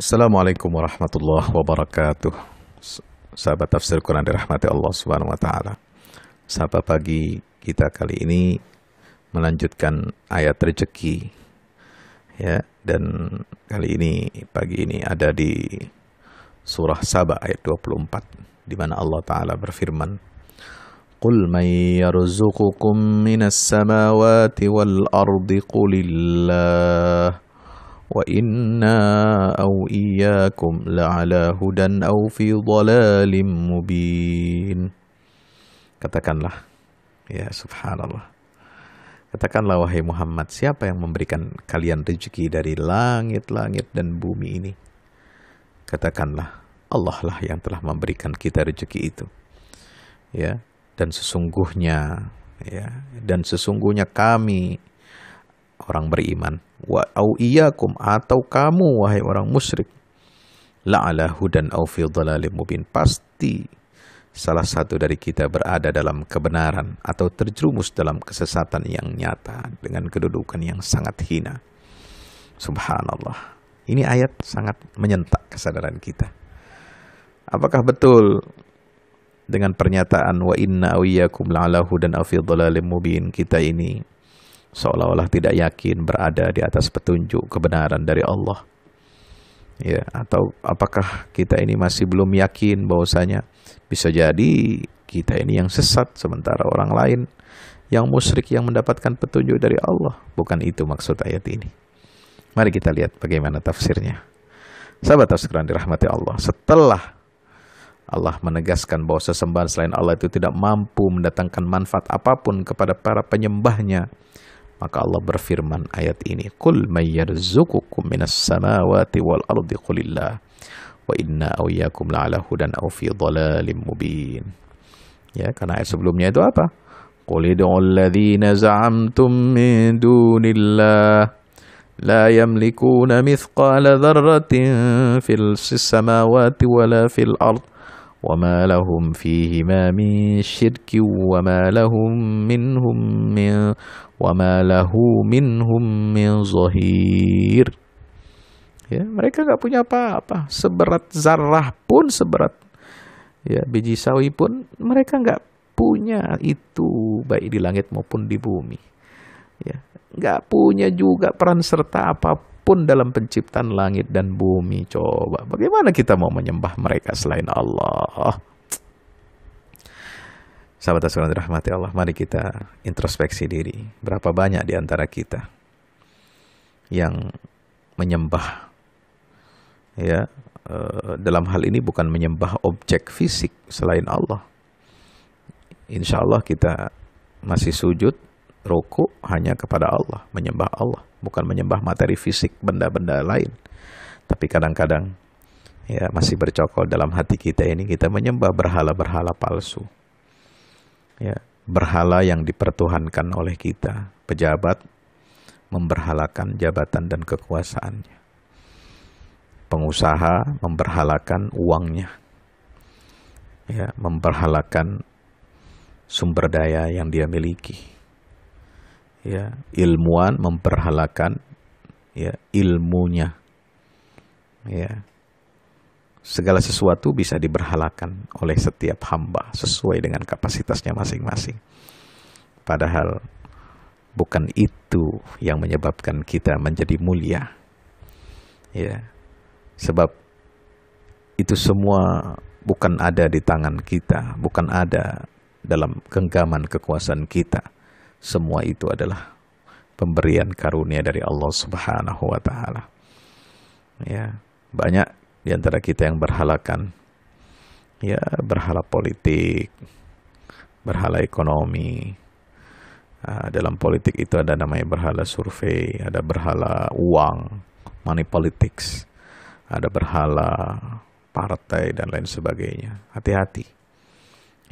Assalamualaikum warahmatullahi wabarakatuh. Sahabat tafsir Quran dirahmati Allah Subhanahu wa taala. Sahabat pagi kita kali ini melanjutkan ayat rezeki. Ya, dan kali ini pagi ini ada di surah Saba ayat 24 di mana Allah taala berfirman Qul man yarzuqukum minas samawati wal ardi qulillah وإنا أو إياكم لعلى هدى أو في ضلال مبين katakanlah ya subhanallah katakanlah wahai Muhammad siapa yang memberikan kalian rezeki dari langit-langit dan bumi ini katakanlah Allah lah yang telah memberikan kita rezeki itu ya dan sesungguhnya ya dan sesungguhnya kami orang beriman wa au iyyakum atau kamu wahai orang musyrik La ala hudan au fi dhalalim mubin pasti salah satu dari kita berada dalam kebenaran atau terjerumus dalam kesesatan yang nyata dengan kedudukan yang sangat hina. Subhanallah. Ini ayat sangat menyentak kesadaran kita. Apakah betul dengan pernyataan wa inna awiyakum la'ala hudan afi mubin kita ini seolah-olah tidak yakin berada di atas petunjuk kebenaran dari Allah. Ya, atau apakah kita ini masih belum yakin bahwasanya bisa jadi kita ini yang sesat sementara orang lain yang musyrik yang mendapatkan petunjuk dari Allah. Bukan itu maksud ayat ini. Mari kita lihat bagaimana tafsirnya. Sahabat tafsiran dirahmati Allah. Setelah Allah menegaskan bahwa sesembahan selain Allah itu tidak mampu mendatangkan manfaat apapun kepada para penyembahnya Maka Allah berfirman ayat ini, kul may minas samawati wal ardi qulillah wa inna awyakum la'ala hudan aw fi dhalalim mubin." Ya, karena ayat sebelumnya itu apa? Qul id'ul za'amtum min dunillah لا يملكون مثقال ذرة في السماوات ولا في الأرض وما لهم فيهما من شرك وما لهم منهم من وما له منهم من ظهير ya mereka nggak punya apa-apa seberat zarah pun seberat ya biji sawi pun mereka nggak punya itu baik di langit maupun di bumi ya nggak punya juga peran serta apapun pun dalam penciptaan langit dan bumi. Coba, bagaimana kita mau menyembah mereka selain Allah? Sahabat asal rahmati Allah, mari kita introspeksi diri. Berapa banyak di antara kita yang menyembah ya eh, dalam hal ini bukan menyembah objek fisik selain Allah. Insya Allah kita masih sujud, ruku hanya kepada Allah, menyembah Allah bukan menyembah materi fisik benda-benda lain. Tapi kadang-kadang ya masih bercokol dalam hati kita ini kita menyembah berhala-berhala palsu. Ya, berhala yang dipertuhankan oleh kita, pejabat memberhalakan jabatan dan kekuasaannya. Pengusaha memperhalakan uangnya. Ya, memperhalakan sumber daya yang dia miliki ya ilmuwan memperhalakan ya ilmunya ya segala sesuatu bisa diberhalakan oleh setiap hamba sesuai dengan kapasitasnya masing-masing padahal bukan itu yang menyebabkan kita menjadi mulia ya sebab itu semua bukan ada di tangan kita bukan ada dalam genggaman kekuasaan kita semua itu adalah pemberian karunia dari Allah Subhanahu wa taala. Ya, banyak di antara kita yang berhalakan ya berhala politik, berhala ekonomi. Uh, dalam politik itu ada namanya berhala survei, ada berhala uang, money politics, ada berhala partai dan lain sebagainya. Hati-hati.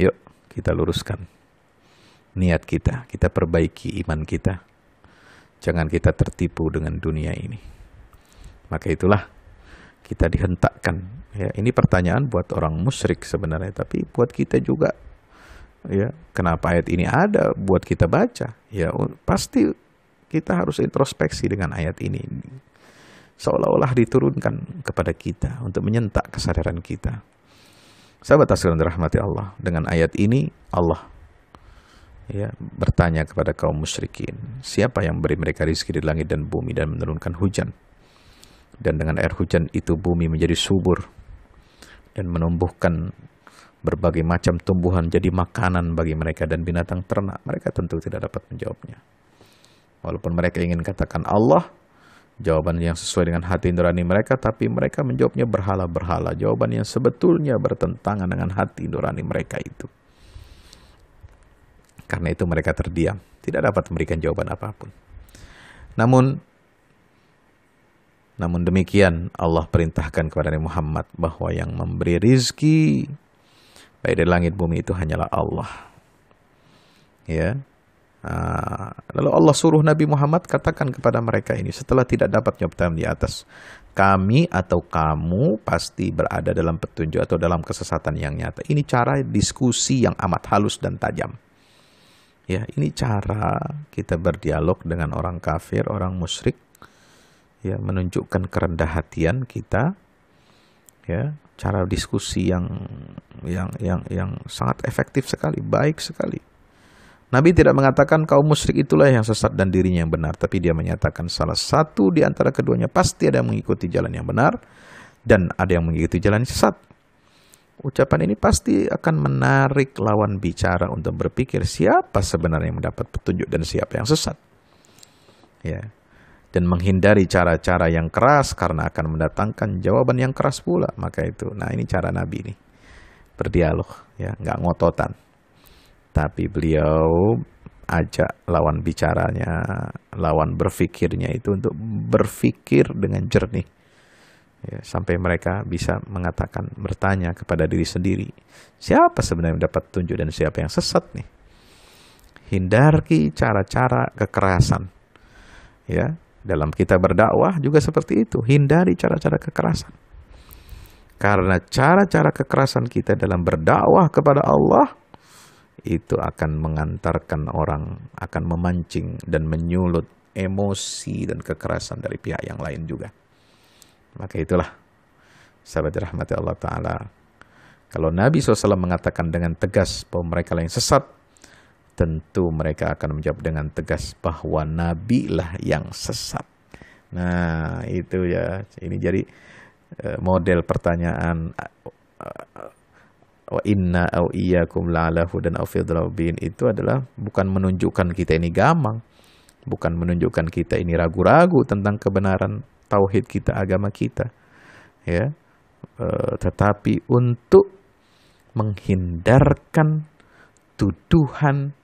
Yuk, kita luruskan niat kita, kita perbaiki iman kita. Jangan kita tertipu dengan dunia ini. Maka itulah kita dihentakkan. Ya, ini pertanyaan buat orang musyrik sebenarnya, tapi buat kita juga. Ya, kenapa ayat ini ada buat kita baca? Ya, pasti kita harus introspeksi dengan ayat ini. Seolah-olah diturunkan kepada kita untuk menyentak kesadaran kita. Sahabat Asrul rahmati Allah, dengan ayat ini Allah ya, bertanya kepada kaum musyrikin, siapa yang beri mereka rizki di langit dan bumi dan menurunkan hujan? Dan dengan air hujan itu bumi menjadi subur dan menumbuhkan berbagai macam tumbuhan jadi makanan bagi mereka dan binatang ternak. Mereka tentu tidak dapat menjawabnya. Walaupun mereka ingin katakan Allah, jawaban yang sesuai dengan hati nurani mereka, tapi mereka menjawabnya berhala-berhala. Jawaban yang sebetulnya bertentangan dengan hati nurani mereka itu. Karena itu mereka terdiam, tidak dapat memberikan jawaban apapun. Namun namun demikian Allah perintahkan kepada Nabi Muhammad bahwa yang memberi rizki baik dari langit bumi itu hanyalah Allah. Ya. Ah, lalu Allah suruh Nabi Muhammad katakan kepada mereka ini setelah tidak dapat nyobtam di atas kami atau kamu pasti berada dalam petunjuk atau dalam kesesatan yang nyata. Ini cara diskusi yang amat halus dan tajam. Ya, ini cara kita berdialog dengan orang kafir, orang musyrik. Ya, menunjukkan kerendah hatian kita. Ya, cara diskusi yang yang yang yang sangat efektif sekali, baik sekali. Nabi tidak mengatakan kaum musyrik itulah yang sesat dan dirinya yang benar, tapi dia menyatakan salah satu di antara keduanya pasti ada yang mengikuti jalan yang benar dan ada yang mengikuti jalan yang sesat. Ucapan ini pasti akan menarik lawan bicara untuk berpikir siapa sebenarnya yang mendapat petunjuk dan siapa yang sesat. Ya. Dan menghindari cara-cara yang keras karena akan mendatangkan jawaban yang keras pula. Maka itu, nah ini cara Nabi ini. Berdialog, ya, nggak ngototan. Tapi beliau ajak lawan bicaranya, lawan berpikirnya itu untuk berpikir dengan jernih ya, sampai mereka bisa mengatakan bertanya kepada diri sendiri siapa sebenarnya yang dapat tunjuk dan siapa yang sesat nih hindari cara-cara kekerasan ya dalam kita berdakwah juga seperti itu hindari cara-cara kekerasan karena cara-cara kekerasan kita dalam berdakwah kepada Allah itu akan mengantarkan orang akan memancing dan menyulut emosi dan kekerasan dari pihak yang lain juga. Maka itulah sahabat rahmati Allah Ta'ala. Kalau Nabi SAW mengatakan dengan tegas bahwa mereka yang sesat, tentu mereka akan menjawab dengan tegas bahwa Nabi lah yang sesat. Nah itu ya, ini jadi eh, model pertanyaan eh, eh, wa inna au iyyakum la'ala hudan au itu adalah bukan menunjukkan kita ini gamang, bukan menunjukkan kita ini ragu-ragu tentang kebenaran, tauhid kita, agama kita. Ya. E, tetapi untuk menghindarkan tuduhan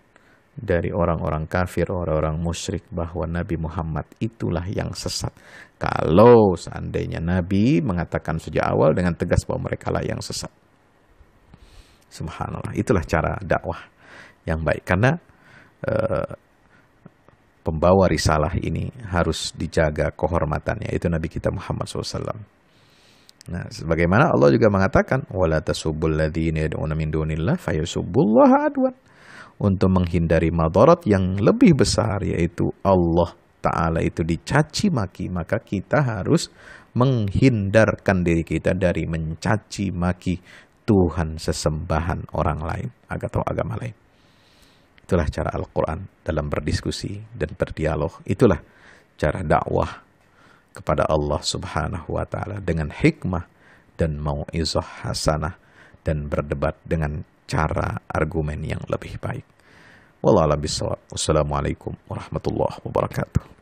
dari orang-orang kafir, orang-orang musyrik bahwa Nabi Muhammad itulah yang sesat. Kalau seandainya Nabi mengatakan sejak awal dengan tegas bahwa mereka lah yang sesat. Subhanallah, itulah cara dakwah yang baik karena eh, pembawa risalah ini harus dijaga kehormatannya. Itu Nabi kita Muhammad SAW. Nah, sebagaimana Allah juga mengatakan, "Wala ladzina yad'una min dunillah adwan." Untuk menghindari madorot yang lebih besar yaitu Allah Ta'ala itu dicaci maki, maka kita harus menghindarkan diri kita dari mencaci maki Tuhan sesembahan orang lain atau agama lain. Itulah cara Al-Quran dalam berdiskusi dan berdialog. Itulah cara dakwah kepada Allah Subhanahu wa Ta'ala dengan hikmah dan izah hasanah dan berdebat dengan cara argumen yang lebih baik. Wallahualam bisawab. Wassalamualaikum warahmatullahi wabarakatuh.